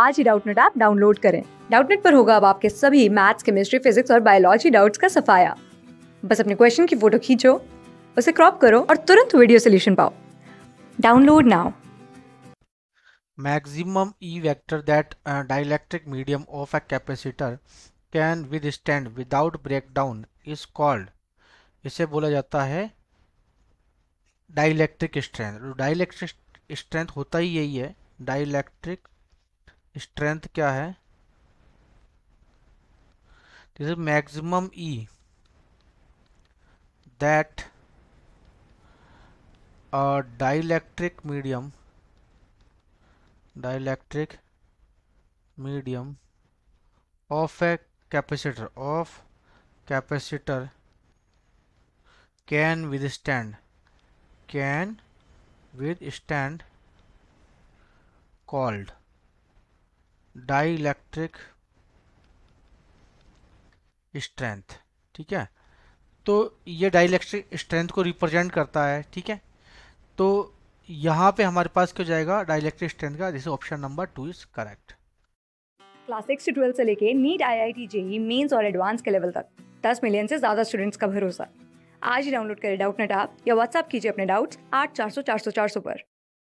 आज ही Doubtnut app download करें डाउटनेट पर होगा अब आपके सभी मैथ्स केमिस्ट्री फिजिक्स और बायोलॉजी डाउट्स का सफाया बस अपने क्वेश्चन की फोटो खींचो उसे क्रॉप करो और तुरंत वीडियो सोल्यूशन पाओ download now maximum E vector that uh, dielectric medium of a capacitor can without without breakdown is called इसे बोला जाता है डाइलेक्ट्रिक स्ट्रेंथ डाइलेक्ट्रिक स्ट्रेंथ होता ही यही है डाइलेक्ट्रिक स्ट्रेंथ क्या है this is maximum E that dielectric medium dielectric medium of a capacitor of capacitor can withstand can withstand called dielectric strength ठीक है तो ये डाइलेक्ट्रिक स्ट्रेंथ को रिप्रेजेंट करता है ठीक है तो यहाँ पे हमारे पास क्या जाएगा डाइलेक्ट्रिक स्ट्रेंथ का जैसे option number two is correct class six से ट्वेल्थ से लेके NEET I I T JEE Mains और एडवांस के लेवल तक 10 मिलियन से ज़्यादा स्टूडेंट्स का भरोसा आज ही डाउनलोड करें डाउट नेट आप या व्हाट्सअप कीजिए अपने डाउट्स आठ चार सौ चार सौ चार सौ पर